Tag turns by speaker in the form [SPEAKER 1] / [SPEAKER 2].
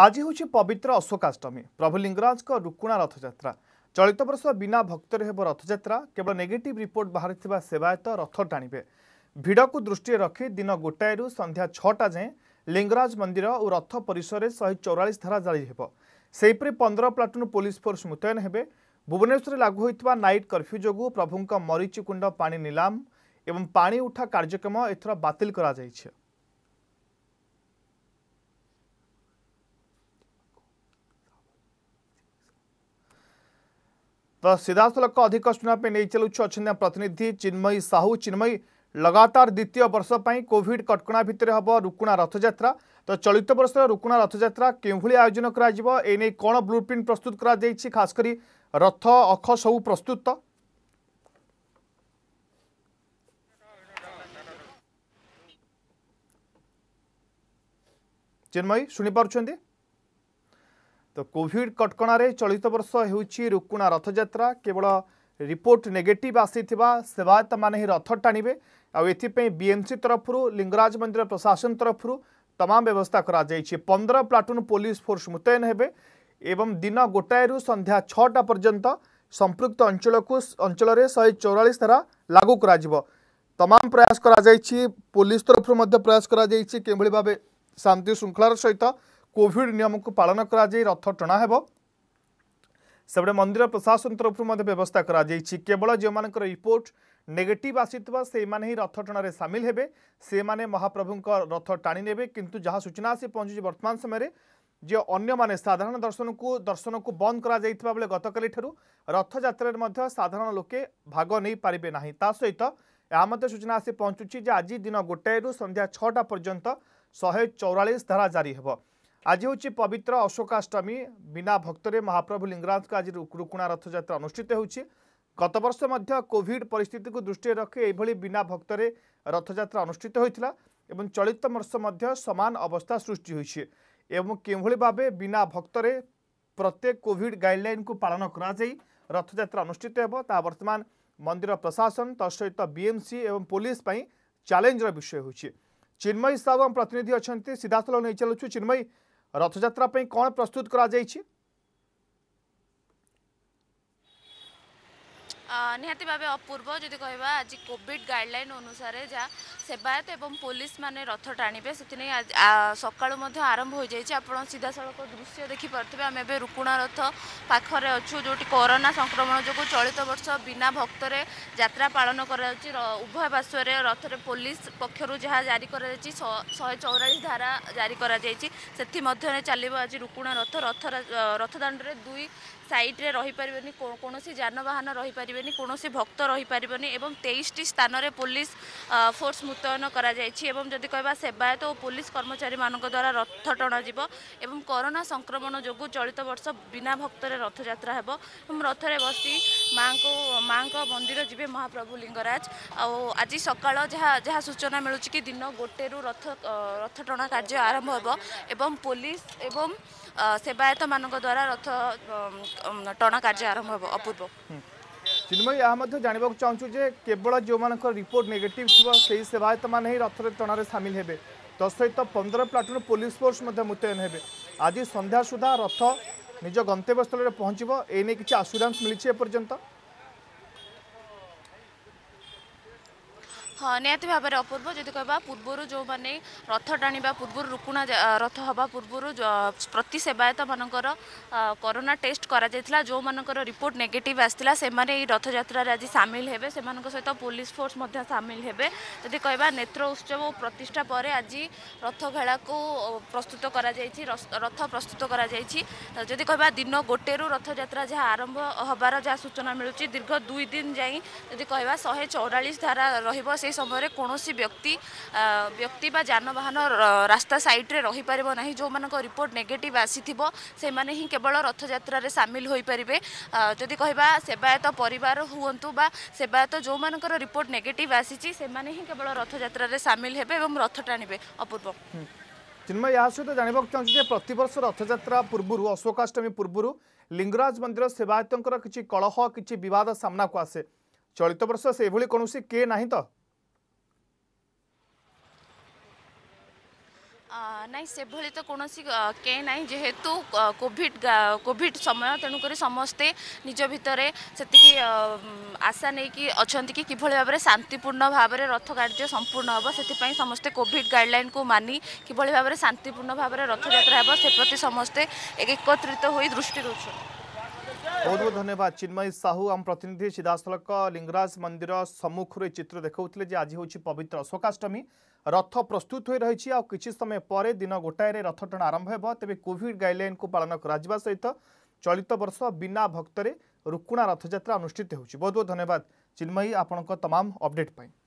[SPEAKER 1] আজি ହେଉଛି ପବିତ୍ର ଅଶୋକାଷ୍ଟମୀ ପ୍ରଭୁ ଲିଙ୍ଗରାଜଙ୍କ ରୁକୁଣା ରଥଯାତ୍ରା ଚଳିତ ବର୍ଷ ବିନା ଭକ୍ତରେ ହେବ ରଥଯାତ୍ରା କେବଳ ନେଗେଟିଭ୍ ରିପୋର୍ଟ ବାହାରିଥିବା ସେବାୟତ ରଥ ଟାଣିବେ ଭିଡ଼କୁ ଦୃଷ୍ଟିରେ ରଖି ଦିନ ଗୋଟାଏରୁ ସନ୍ଧ୍ୟା ଛଅଟା ଯାଏଁ ଲିଙ୍ଗରାଜ ମନ୍ଦିର ଓ ରଥ ପରିସରରେ ଶହେ ଚଉରାଳିଶ ଧାରା ଜାରି ହେବ ସେହିପରି ପନ୍ଦର ପ୍ଲାଟୁନ୍ ପୋଲିସ ଫୋର୍ସ ମୁତୟନ ହେବେ ଭୁବନେଶ୍ୱରରେ ଲାଗୁ ହୋଇଥିବା ନାଇଟ୍ କର୍ଫ୍ୟୁ ଯୋଗୁଁ ପ୍ରଭୁଙ୍କ ମରିଚିକୁଣ୍ଡ ପାଣି ନିଲାମ ଏବଂ ପାଣି ଉଠା କାର୍ଯ୍ୟକ୍ରମ ଏଥର ବାତିଲ କରାଯାଇଛି तो सीधासलख अधिक सूचना नहीं चलु अच्छा प्रतिनिधि चिन्मयी साहू चिन्मयी लगातार द्वितीय वर्ष पर कोविड कटक भितर हम रुकुणा रथजात्रा तो चलित बर्ष रुकुणा रथजात्रा के आयोजन होने कौन ब्लू प्रिंट प्रस्तुत कर खासकर रथ अख सब प्रस्तुत चिन्मयी शुणी पार्टी তো কোভিড কটকণার চলিত বর্ষ হচ্ছে রুকুণা রথযাত্রা কেবল রিপোর্ট নেগেটিভ আসিথিবা সেবায়ত মানে হি রথ টাণিবে আথিপাই বিএমসি তরফর লিঙ্গরাজ মন্দির প্রশাসন তরফর তমাম ব্যবস্থা করা যাইছে পনেরো প্লাটুন পুলিশ ফোর্স মুতয়ন হবে এবং দিন গোটায়ের সন্ধ্যা ছটা পর্যন্ত সম্পৃক্ত অঞ্চলকু অঞ্চলের শহে চৌরাশ ধারা লাগু করা তমাম প্রয়াস করা যাইছে পুলিশ তরফর মধ্যে প্রয়াস করা যাইছে কিভাবে ভাবে শান্তি শৃঙ্খলার সহিত କୋଭିଡ୍ ନିୟମକୁ ପାଳନ କରାଯାଇ ରଥ ଟଣା ହେବ ସେପଟେ ମନ୍ଦିର ପ୍ରଶାସନ ତରଫରୁ ମଧ୍ୟ ବ୍ୟବସ୍ଥା କରାଯାଇଛି କେବଳ ଯେଉଁମାନଙ୍କର ରିପୋର୍ଟ ନେଗେଟିଭ୍ ଆସିଥିବା ସେଇମାନେ ହିଁ ରଥ ଟଣାରେ ସାମିଲ ହେବେ ସେମାନେ ମହାପ୍ରଭୁଙ୍କ ରଥ ଟାଣି ନେବେ କିନ୍ତୁ ଯାହା ସୂଚନା ଆସି ପହଞ୍ଚୁଛି ବର୍ତ୍ତମାନ ସମୟରେ ଯେ ଅନ୍ୟମାନେ ସାଧାରଣ ଦର୍ଶନକୁ ଦର୍ଶନକୁ ବନ୍ଦ କରାଯାଇଥିବା ବେଳେ ଗତକାଲିଠାରୁ ରଥଯାତ୍ରାରେ ମଧ୍ୟ ସାଧାରଣ ଲୋକେ ଭାଗ ନେଇପାରିବେ ନାହିଁ ତା ସହିତ ଏହା ମଧ୍ୟ ସୂଚନା ଆସି ପହଞ୍ଚୁଛି ଯେ ଆଜି ଦିନ ଗୋଟାଏରୁ ସନ୍ଧ୍ୟା ଛଅଟା ପର୍ଯ୍ୟନ୍ତ ଶହେ ଚଉରାଳିଶ ଧାରା ଜାରି ହେବ आज ହେଉଛି ପବିତ୍ର ଅଶୋକାଷ୍ଟମୀ ବିନା ଭକ୍ତରେ ମହାପ୍ରଭୁ ଲିଙ୍ଗରାଜଙ୍କ ଆଜି ରୁକୁଣା ରଥଯାତ୍ରା ଅନୁଷ୍ଠିତ ହେଉଛି ଗତବର୍ଷ ମଧ୍ୟ କୋଭିଡ୍ ପରିସ୍ଥିତିକୁ ଦୃଷ୍ଟିରେ ରଖି ଏଭଳି ବିନା ଭକ୍ତରେ ରଥଯାତ୍ରା ଅନୁଷ୍ଠିତ ହୋଇଥିଲା ଏବଂ ଚଳିତ ବର୍ଷ ମଧ୍ୟ ସମାନ ଅବସ୍ଥା ସୃଷ୍ଟି ହୋଇଛି ଏବଂ କେଉଁଭଳି ଭାବେ ବିନା ଭକ୍ତରେ ପ୍ରତ୍ୟେକ କୋଭିଡ୍ ଗାଇଡ଼ଲାଇନ୍କୁ ପାଳନ କରାଯାଇ ରଥଯାତ୍ରା ଅନୁଷ୍ଠିତ ହେବ ତାହା ବର୍ତ୍ତମାନ ମନ୍ଦିର ପ୍ରଶାସନ ତତ୍ସହିତ ବିଏମ୍ସି ଏବଂ ପୋଲିସ ପାଇଁ ଚ୍ୟାଲେଞ୍ଜର ବିଷୟ ହୋଇଛି ଚିନ୍ମୟୀ ସାହୁ ଆମ ପ୍ରତିନିଧି ଅଛନ୍ତି ସିଧାସଳଖ ନେଇ ଚାଲୁଛୁ ଚିନ୍ମୟୀ রথযাত্রা পাই কোণ প্রস্তুত করা যাইছে
[SPEAKER 2] ନିହାତି ଭାବେ ଅପୂର୍ବ ଯଦି କହିବା ଆଜି କୋଭିଡ଼ ଗାଇଡ଼ଲାଇନ୍ ଅନୁସାରେ ଯାହା ସେବାୟତ ଏବଂ ପୋଲିସମାନେ ରଥ ଟାଣିବେ ସେଥିପାଇଁ ସକାଳୁ ମଧ୍ୟ ଆରମ୍ଭ ହୋଇଯାଇଛି ଆପଣ ସିଧାସଳଖ ଦୃଶ୍ୟ ଦେଖିପାରୁଥିବେ ଆମେ ଏବେ ରୁକୁଣା ରଥ ପାଖରେ ଅଛୁ ଯେଉଁଠି କରୋନା ସଂକ୍ରମଣ ଯୋଗୁଁ ଚଳିତ ବର୍ଷ ବିନା ଭକ୍ତରେ ଯାତ୍ରା ପାଳନ କରାଯାଉଛି ଉଭୟ ପାର୍ଶ୍ୱରେ ରଥରେ ପୋଲିସ ପକ୍ଷରୁ ଯାହା ଜାରି କରାଯାଇଛି ଶହେ ଚଉରାଳିଶ ଧାରା ଜାରି କରାଯାଇଛି ସେଥିମଧ୍ୟରେ ଚାଲିବ ଆଜି ରୁକୁଣା ରଥ ରଥ ରଥଦାଣ୍ଡରେ ଦୁଇ সাইডে রহিপারে কৌশি যানবাহন রহিপারে কৌশি ভক্ত রহিপারে এবং তেইশটি স্থানরে পুলিশ ফোর্স মুতয়ন করা যাই এবং যদি কহা সেবায়ত ও পুলিশ কর্মচারী মান দ্বারা রথ টণা যাব এবং করোনা সংক্রমণ যোগ চলিত বর্ষ বিনা ভক্তরে রথযাত্রা হব এবং রথরে বসি মা মন্দির যাবে মহাপ্রভু লিঙ্গরাজ আজি সকাল যা যা সূচনা মিলুচি কি দিন গোটে রথ রথ টণা কার্য আরম্ভ হব এবং পুলিশ এবং সেবায়ত মান দ্বারা রথ ଟଣା କାର୍ଯ୍ୟ ଆରମ୍ଭ ହେବ ଅପୂର୍ବ
[SPEAKER 1] ଚିନ୍ମୟୀ ଏହା ମଧ୍ୟ ଜାଣିବାକୁ ଚାହୁଁଛୁ ଯେ କେବଳ ଯେଉଁମାନଙ୍କର ରିପୋର୍ଟ ନେଗେଟିଭ୍ ଥିବ ସେହି ସେବାୟତମାନେ ହିଁ ରଥରେ ଟଣାରେ ସାମିଲ ହେବେ ତତ୍ସହିତ ପନ୍ଦର ପ୍ଲାଟୁନ୍ ପୋଲିସ ଫୋର୍ସ ମଧ୍ୟ ମୁତୟନ ହେବେ ଆଜି ସନ୍ଧ୍ୟା ସୁଦ୍ଧା ରଥ ନିଜ ଗନ୍ତବ୍ୟସ୍ଥଳରେ ପହଞ୍ଚିବ ଏ ନେଇ କିଛି ଆସୁରାନ୍ସ ମିଳିଛି ଏପର୍ଯ୍ୟନ୍ତ
[SPEAKER 2] ନିହାତି ଭାବରେ ଅପୂର୍ବ ଯଦି କହିବା ପୂର୍ବରୁ ଯେଉଁମାନେ ରଥ ଟାଣିବା ପୂର୍ବରୁ ରୁକୁଣା ରଥ ହେବା ପୂର୍ବରୁ ପ୍ରତି ସେବାୟତମାନଙ୍କର କରୋନା ଟେଷ୍ଟ କରାଯାଇଥିଲା ଯେଉଁମାନଙ୍କର ରିପୋର୍ଟ ନେଗେଟିଭ୍ ଆସିଥିଲା ସେମାନେ ଏହି ରଥଯାତ୍ରାରେ ଆଜି ସାମିଲ ହେବେ ସେମାନଙ୍କ ସହିତ ପୋଲିସ ଫୋର୍ସ ମଧ୍ୟ ସାମିଲ ହେବେ ଯଦି କହିବା ନେତ୍ର ଉତ୍ସବ ଓ ପ୍ରତିଷ୍ଠା ପରେ ଆଜି ରଥ ଖେଳାକୁ ପ୍ରସ୍ତୁତ କରାଯାଇଛି ରଥ ପ୍ରସ୍ତୁତ କରାଯାଇଛି ଯଦି କହିବା ଦିନ ଗୋଟେରୁ ରଥଯାତ୍ରା ଯାହା ଆରମ୍ଭ ହେବାର ଯାହା ସୂଚନା ମିଳୁଛି ଦୀର୍ଘ ଦୁଇ ଦିନ ଯାଇ ଯଦି କହିବା ଶହେ ଚଉରାଳିଶ ଧାରା ରହିବ ସେ সেই সময় কোণী ব্যক্তি ব্যক্তি বা যানবাহন রাস্তা সাইড্রে রহিপার না যেমন রিপোর্ট নেগেটিভ আসিথিব সে কেবল রথযাত্রার সামিল পে যদি কহবা সেবায়ত পরিবার হুম বা সেবায়ত যেমনকর রিপোর্ট নেগেটিভ আসিছি সে কেবল রথযাত্রার সামিল হবে এবং রথ টাণবে অপূর্ব
[SPEAKER 1] ଚିନ୍ମୟ ଏହା ସହିତ ଜାଣିବାକୁ ଚାହୁଁଛି ଯେ ପ୍ରତିବର୍ଷ ରଥଯାତ୍ରା ପୂର୍ବରୁ ଅଶୋକାଷ୍ଟମୀ ପୂର୍ବରୁ ଲିଙ୍ଗରାଜ ମନ୍ଦିର ସେବାୟତଙ୍କର କିଛି କଳହ କିଛି ବିବାଦ ସାମ୍ନାକୁ ଆସେ ଚଳିତ ବର୍ଷ সেইভাবে କୌଣସି কে ନାହିଁ ତ
[SPEAKER 2] नै सभनसी के नै जेहेतु कोभिड कोड समय तेणुकरी समस्ते निज भितर आशा नै अहिले कि कभर शान्तिपूर्ण भावर रथकर्जा सम्पूर्ण हे से कोभिड को मानि कि भावर शान्तिपूर्ण भावर रथ प्रति समस्ते एकत्रित
[SPEAKER 1] ବହୁତ ବହୁତ ଧନ୍ୟବାଦ ଚିନ୍ମୟୀ ସାହୁ ଆମ ପ୍ରତିନିଧି ସିଧାସଳଖ ଲିଙ୍ଗରାଜ ମନ୍ଦିର ସମ୍ମୁଖରୁ ଏ ଚିତ୍ର ଦେଖାଉଥିଲେ ଯେ ଆଜି ହେଉଛି ପବିତ୍ର ଅଶୋକାଷ୍ଟମୀ ରଥ ପ୍ରସ୍ତୁତ ହୋଇ ରହିଛି ଆଉ କିଛି ସମୟ ପରେ ଦିନ ଗୋଟାଏରେ ରଥ ଟଣା ଆରମ୍ଭ ହେବ ତେବେ କୋଭିଡ୍ ଗାଇଡ୍ଲାଇନ୍କୁ ପାଳନ କରାଯିବା ସହିତ ଚଳିତ ବର୍ଷ ବିନା ଭକ୍ତରେ ରୁକୁଣା ରଥଯାତ୍ରା ଅନୁଷ୍ଠିତ ହେଉଛି ବହୁତ ବହୁତ ଧନ୍ୟବାଦ ଚିନ୍ମୟୀ ଆପଣଙ୍କ ତମାମ ଅପଡେଟ୍ ପାଇଁ